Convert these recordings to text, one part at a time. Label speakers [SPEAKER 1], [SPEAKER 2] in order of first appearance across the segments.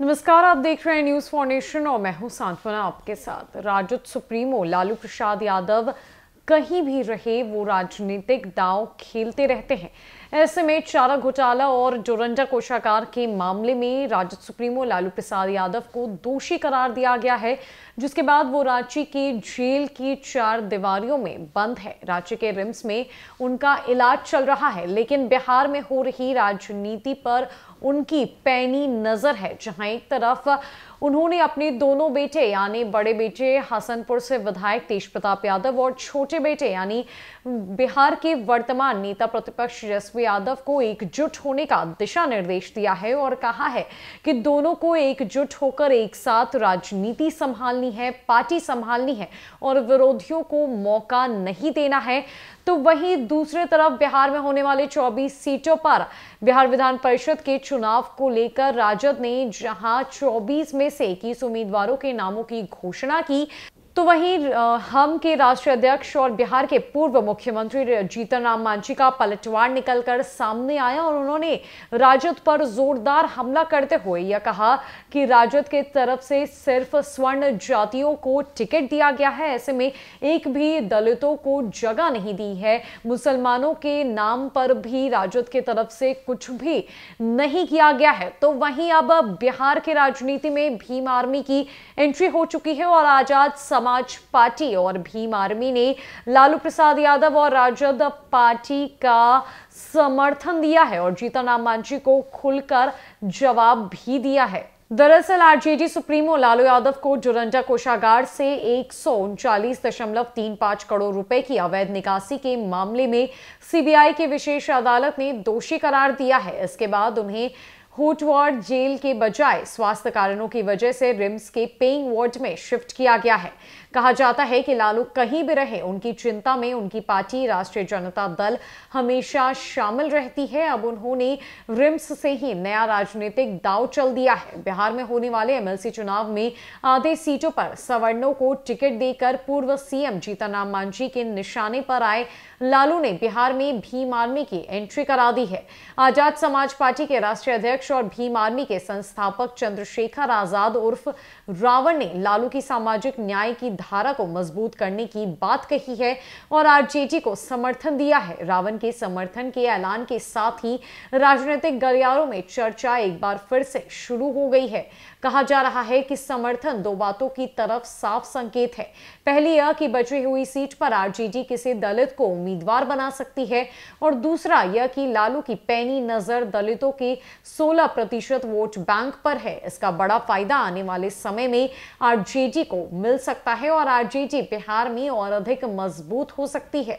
[SPEAKER 1] नमस्कार आप देख रहे हैं न्यूज फाउंडेशन और मैं हूं सांत्वना आपके साथ राजद सुप्रीमो लालू प्रसाद यादव कहीं भी रहे वो राजनीतिक दाव खेलते रहते हैं ऐसे में चारा घोटाला और जोरंडा कोषाकार के मामले में राजद सुप्रीमो लालू प्रसाद यादव को दोषी करार दिया गया है जिसके बाद वो रांची की जेल की चार दीवारियों में बंद है रांची के रिम्स में उनका इलाज चल रहा है लेकिन बिहार में हो रही राजनीति पर उनकी पैनी नजर है जहां एक तरफ उन्होंने अपने दोनों बेटे यानी बड़े बेटे हसनपुर से विधायक तेज प्रताप यादव और छोटे बेटे यानी बिहार के वर्तमान नेता प्रतिपक्ष यशवी यादव को एकजुट होने का दिशा निर्देश दिया है और कहा है कि दोनों को एकजुट होकर एक साथ राजनीति संभालनी है पार्टी संभालनी है और विरोधियों को मौका नहीं देना है तो वहीं दूसरी तरफ बिहार में होने वाले 24 सीटों पर बिहार विधान परिषद के चुनाव को लेकर राजद ने जहां 24 में से इक्कीस उम्मीदवारों के नामों की घोषणा की तो वहीं हम के राष्ट्रीय अध्यक्ष और बिहार के पूर्व मुख्यमंत्री जीतन राम मांझी का पलटवार निकलकर सामने आया और उन्होंने राजद पर जोरदार हमला करते हुए यह कहा कि राजद के तरफ से सिर्फ स्वर्ण जातियों को टिकट दिया गया है ऐसे में एक भी दलितों को जगह नहीं दी है मुसलमानों के नाम पर भी राजद के तरफ से कुछ भी नहीं किया गया है तो वहीं अब बिहार के राजनीति में भीम आर्मी की एंट्री हो चुकी है और आजाद समाज पार्टी और भीम आर्मी ने लालू प्रसाद यादव और राजद पार्टी का समर्थन दिया है और जीतन राम मांझी को खुलकर जवाब भी दिया है दरअसल आरजेडी सुप्रीमो लालू यादव को डुरंडा कोषागार से एक करोड़ रुपए की अवैध निकासी के मामले में सीबीआई की विशेष अदालत ने दोषी करार दिया है इसके बाद उन्हें होटवार्ड जेल के बजाय स्वास्थ्य कारणों की वजह से रिम्स के पेइंग वार्ड में शिफ्ट किया गया है कहा जाता है कि लालू कहीं भी रहे उनकी चिंता में उनकी पार्टी राष्ट्रीय जनता दल हमेशा शामिल रहती है अब उन्होंने रिम्स से ही नया राजनीतिक दाव चल दिया है बिहार में होने वाले एमएलसी चुनाव में आधे सीटों पर सवर्णों को टिकट देकर पूर्व सीएम जीतनराम मांझी के निशाने पर आए लालू ने बिहार में भीम आर्मी की एंट्री करा दी है आजाद समाज पार्टी के राष्ट्रीय अध्यक्ष अध्यक्ष और भीम आर्मी के संस्थापक चंद्रशेखर आजाद उर्फ रावण ने लालू की सामाजिक न्याय की धारा को मजबूत करने की बात कही है और आरजेडी को समर्थन दिया है रावण के समर्थन के ऐलान के साथ ही राजनीतिक गलियारों में चर्चा एक बार फिर से शुरू हो गई है कहा जा रहा है कि समर्थन दो बातों की तरफ साफ संकेत है पहली यह कि बची हुई सीट पर आरजेडी किसी दलित को उम्मीदवार बना सकती है और दूसरा यह कि लालू की पैनी नजर दलितों के 16 प्रतिशत वोट बैंक पर है इसका बड़ा फायदा आने वाले समय में आरजेडी को मिल सकता है और आरजेडी बिहार में और अधिक मजबूत हो सकती है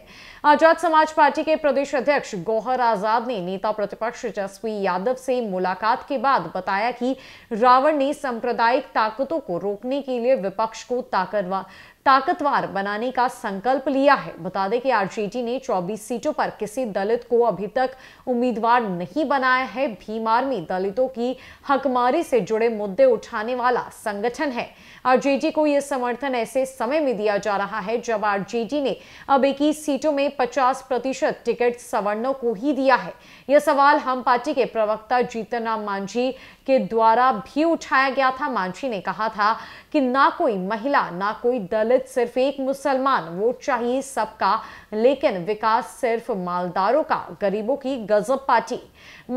[SPEAKER 1] आजाद समाज पार्टी के प्रदेश अध्यक्ष गौहर आजाद ने नेता प्रतिपक्ष तेजस्वी यादव से मुलाकात के बाद बताया कि रावण ने सांप्रदायिक ताकतों को रोकने के लिए विपक्ष को ताकतवर ताकतवर बनाने का संकल्प लिया है बता दें कि आरजेडी ने 24 सीटों पर किसी दलित को अभी तक उम्मीदवार नहीं बनाया है भीम आर्मी दलितों की हकमारी से जुड़े मुद्दे उठाने वाला संगठन है आरजेडी को यह समर्थन ऐसे समय में दिया जा रहा है जब आरजेडी ने अब इक्कीस सीटों में पचास प्रतिशत टिकट सवर्णों को ही दिया है यह सवाल हम पार्टी के प्रवक्ता जीतन राम मांझी के द्वारा भी उठाया गया था मांझी ने कहा था कि ना कोई महिला ना कोई दलित अमृत सिर्फ एक मुसलमान वोट चाहिए सबका लेकिन विकास सिर्फ मालदारों का गरीबों की गजब पार्टी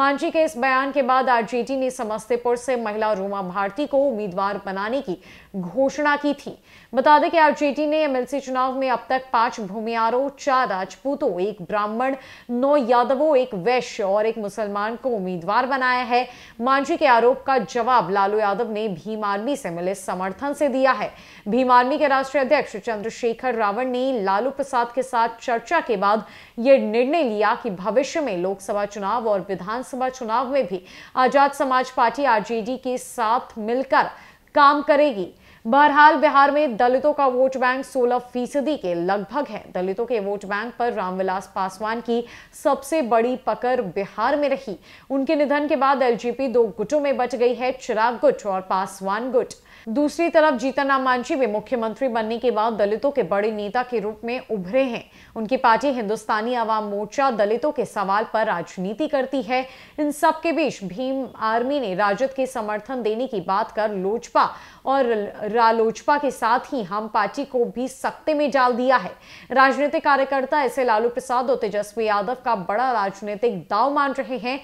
[SPEAKER 1] मांझी के इस बयान के बाद आरजेडी ने समस्तीपुर से महिला रोमा भारती को उम्मीदवार बनाने की घोषणा की थी बता दें कि आरजेडी ने एमएलसी चुनाव में अब तक पांच भूमियारों चार राजपूतों एक ब्राह्मण नौ यादवों एक वैश्य और एक मुसलमान को उम्मीदवार बनाया है मांझी के आरोप का जवाब लालू यादव ने भीम आर्मी से मिले समर्थन से दिया है भीम आर्मी के राष्ट्रीय अध्यक्ष चंद्रशेखर रावण ने लालू प्रसाद के साथ चर्चा के बाद यह निर्णय लिया कि भविष्य में लोकसभा चुनाव और विधानसभा चुनाव में भी आजाद समाज पार्टी आरजेडी के साथ मिलकर काम करेगी बहरहाल बिहार में दलितों का वोट बैंक 16 फीसदी के लगभग है दलितों के वोट बैंक पर रामविलास पासवान की सबसे बड़ी पकड़ बिहार में रही उनके निधन के बाद एलजीपी दो गुटों में बच गई है चिराग गुट और पासवान गुट दूसरी तरफ जीतन राम मांझी भी मुख्यमंत्री बनने के बाद दलितों के बड़े नेता के रूप में उभरे हैं उनकी पार्टी हिंदुस्तानी आवाम मोर्चा दलितों के सवाल पर राजनीति करती है इन सबके बीच भीम आर्मी ने राजद के समर्थन देने की बात कर लोजपा और रालोजपा के साथ ही हम पार्टी को भी सख्ते में जाल दिया है राजनीतिक कार्यकर्ता ऐसे लालू प्रसाद और तेजस्वी यादव का बड़ा राजनीतिक दाव मान रहे हैं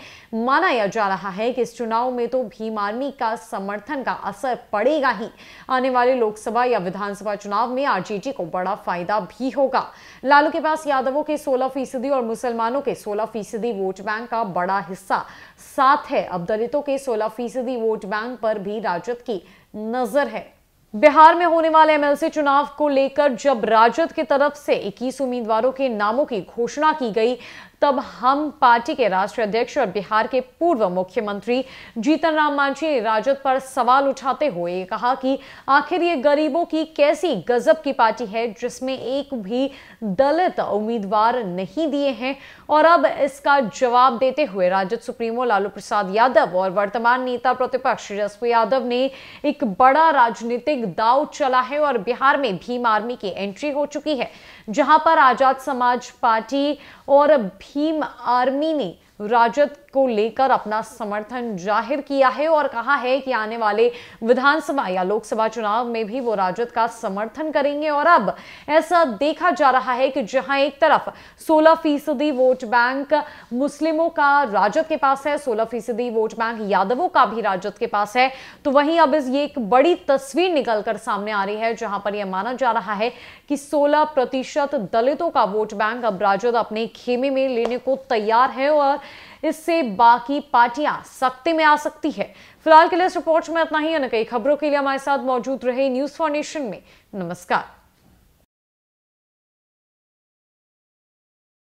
[SPEAKER 1] माना जा रहा है कि इस चुनाव में तो भीम आर्मी का समर्थन का असर पड़ेगा ही आने वाले लोकसभा या विधानसभा चुनाव में आरजेडी को बड़ा फायदा भी होगा लालू के पास यादवों के 16 फीसदी और मुसलमानों के 16 फीसदी वोट बैंक का बड़ा हिस्सा साथ है अब दलितों के 16 फीसदी वोट बैंक पर भी राजद की नजर है बिहार में होने वाले एमएलसी चुनाव को लेकर जब राजद की तरफ से 21 उम्मीदवारों के नामों की घोषणा की गई तब हम पार्टी के राष्ट्रीय अध्यक्ष और बिहार के पूर्व मुख्यमंत्री जीतन राम मांझी ने राजद पर सवाल उठाते हुए कहा कि आखिर ये गरीबों की कैसी गजब की पार्टी है जिसमें एक भी दलित उम्मीदवार नहीं दिए हैं और अब इसका जवाब देते हुए राजद सुप्रीमो लालू प्रसाद यादव और वर्तमान नेता प्रतिपक्ष तेजस्वी यादव ने एक बड़ा राजनीतिक दाव चला है और बिहार में भीम आर्मी की एंट्री हो चुकी है जहां पर आजाद समाज पार्टी और भीम आर्मी ने राजद को लेकर अपना समर्थन जाहिर किया है और कहा है कि आने वाले विधानसभा या लोकसभा चुनाव में भी वो राजद का समर्थन करेंगे और अब ऐसा देखा जा रहा है कि जहां एक तरफ 16 फीसदी वोट बैंक मुस्लिमों का राजद के पास है 16 फीसदी वोट बैंक यादवों का भी राजद के पास है तो वहीं अब ये एक बड़ी तस्वीर निकलकर सामने आ रही है जहां पर यह माना जा रहा है कि सोलह प्रतिशत दलितों का वोट बैंक अब राजद अपने खेमे में लेने को तैयार है और इससे बाकी पार्टियां सख्ती में आ सकती है फिलहाल के लिए इस रिपोर्ट में इतना ही अन्य कई खबरों के लिए हमारे साथ मौजूद रहे न्यूज फॉर नेशन में नमस्कार